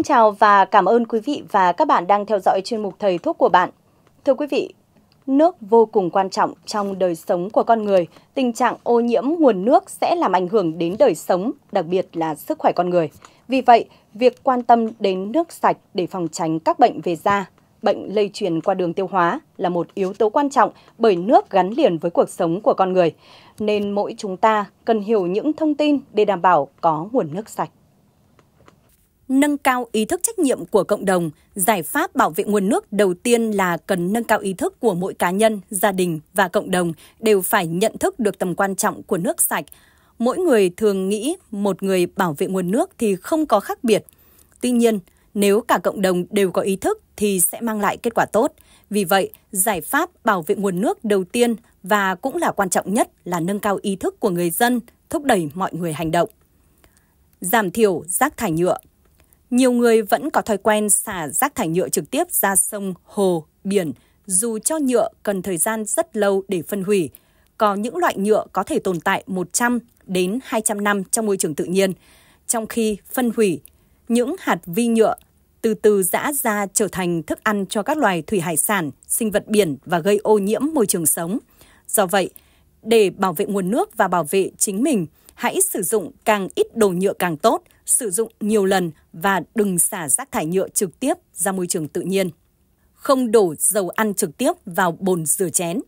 Xin chào và cảm ơn quý vị và các bạn đang theo dõi chuyên mục Thầy Thuốc của bạn. Thưa quý vị, nước vô cùng quan trọng trong đời sống của con người. Tình trạng ô nhiễm nguồn nước sẽ làm ảnh hưởng đến đời sống, đặc biệt là sức khỏe con người. Vì vậy, việc quan tâm đến nước sạch để phòng tránh các bệnh về da, bệnh lây truyền qua đường tiêu hóa là một yếu tố quan trọng bởi nước gắn liền với cuộc sống của con người. Nên mỗi chúng ta cần hiểu những thông tin để đảm bảo có nguồn nước sạch nâng cao ý thức trách nhiệm của cộng đồng, giải pháp bảo vệ nguồn nước đầu tiên là cần nâng cao ý thức của mỗi cá nhân, gia đình và cộng đồng đều phải nhận thức được tầm quan trọng của nước sạch. Mỗi người thường nghĩ một người bảo vệ nguồn nước thì không có khác biệt. Tuy nhiên, nếu cả cộng đồng đều có ý thức thì sẽ mang lại kết quả tốt. Vì vậy, giải pháp bảo vệ nguồn nước đầu tiên và cũng là quan trọng nhất là nâng cao ý thức của người dân, thúc đẩy mọi người hành động. Giảm thiểu rác thải nhựa nhiều người vẫn có thói quen xả rác thải nhựa trực tiếp ra sông, hồ, biển, dù cho nhựa cần thời gian rất lâu để phân hủy. Có những loại nhựa có thể tồn tại 100 đến 200 năm trong môi trường tự nhiên. Trong khi phân hủy, những hạt vi nhựa từ từ giã ra trở thành thức ăn cho các loài thủy hải sản, sinh vật biển và gây ô nhiễm môi trường sống. Do vậy, để bảo vệ nguồn nước và bảo vệ chính mình, hãy sử dụng càng ít đồ nhựa càng tốt – sử dụng nhiều lần và đừng xả rác thải nhựa trực tiếp ra môi trường tự nhiên. Không đổ dầu ăn trực tiếp vào bồn rửa chén.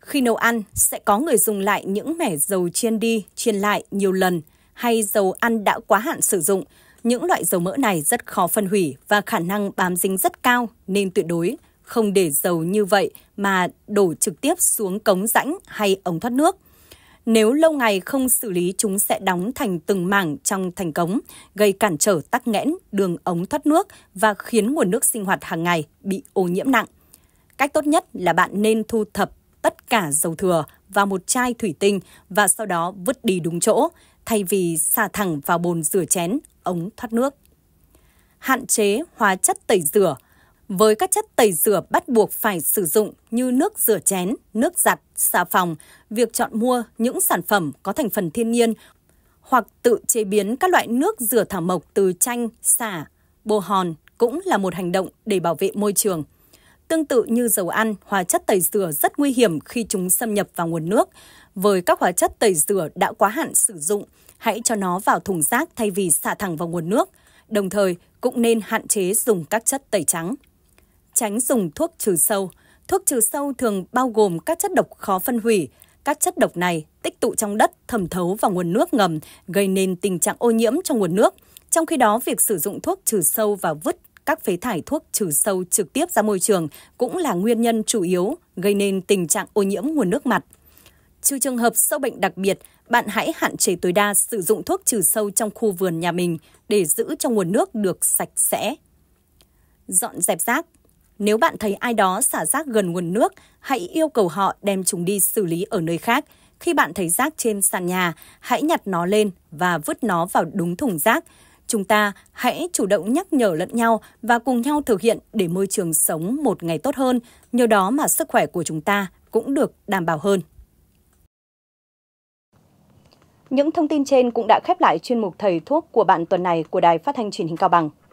Khi nấu ăn, sẽ có người dùng lại những mẻ dầu chiên đi, chiên lại nhiều lần hay dầu ăn đã quá hạn sử dụng. Những loại dầu mỡ này rất khó phân hủy và khả năng bám dính rất cao nên tuyệt đối không để dầu như vậy mà đổ trực tiếp xuống cống rãnh hay ống thoát nước – nếu lâu ngày không xử lý chúng sẽ đóng thành từng mảng trong thành cống, gây cản trở tắc nghẽn, đường ống thoát nước và khiến nguồn nước sinh hoạt hàng ngày bị ô nhiễm nặng. Cách tốt nhất là bạn nên thu thập tất cả dầu thừa vào một chai thủy tinh và sau đó vứt đi đúng chỗ, thay vì xả thẳng vào bồn rửa chén, ống thoát nước. Hạn chế hóa chất tẩy rửa – với các chất tẩy rửa bắt buộc phải sử dụng như nước rửa chén, nước giặt, xà phòng, việc chọn mua những sản phẩm có thành phần thiên nhiên hoặc tự chế biến các loại nước rửa thảo mộc từ chanh, xả, bồ hòn cũng là một hành động để bảo vệ môi trường. Tương tự như dầu ăn, hóa chất tẩy rửa rất nguy hiểm khi chúng xâm nhập vào nguồn nước. Với các hóa chất tẩy rửa đã quá hạn sử dụng, hãy cho nó vào thùng rác thay vì xả thẳng vào nguồn nước. Đồng thời, cũng nên hạn chế dùng các chất tẩy trắng tránh dùng thuốc trừ sâu. Thuốc trừ sâu thường bao gồm các chất độc khó phân hủy. Các chất độc này tích tụ trong đất, thẩm thấu vào nguồn nước ngầm, gây nên tình trạng ô nhiễm trong nguồn nước. Trong khi đó, việc sử dụng thuốc trừ sâu và vứt các phế thải thuốc trừ sâu trực tiếp ra môi trường cũng là nguyên nhân chủ yếu gây nên tình trạng ô nhiễm nguồn nước mặt. Trừ trường hợp sâu bệnh đặc biệt, bạn hãy hạn chế tối đa sử dụng thuốc trừ sâu trong khu vườn nhà mình để giữ cho nguồn nước được sạch sẽ. Dọn dẹp rác nếu bạn thấy ai đó xả rác gần nguồn nước, hãy yêu cầu họ đem chúng đi xử lý ở nơi khác. Khi bạn thấy rác trên sàn nhà, hãy nhặt nó lên và vứt nó vào đúng thùng rác. Chúng ta hãy chủ động nhắc nhở lẫn nhau và cùng nhau thực hiện để môi trường sống một ngày tốt hơn, nhờ đó mà sức khỏe của chúng ta cũng được đảm bảo hơn. Những thông tin trên cũng đã khép lại chuyên mục Thầy Thuốc của bạn tuần này của Đài Phát thanh truyền hình Cao Bằng.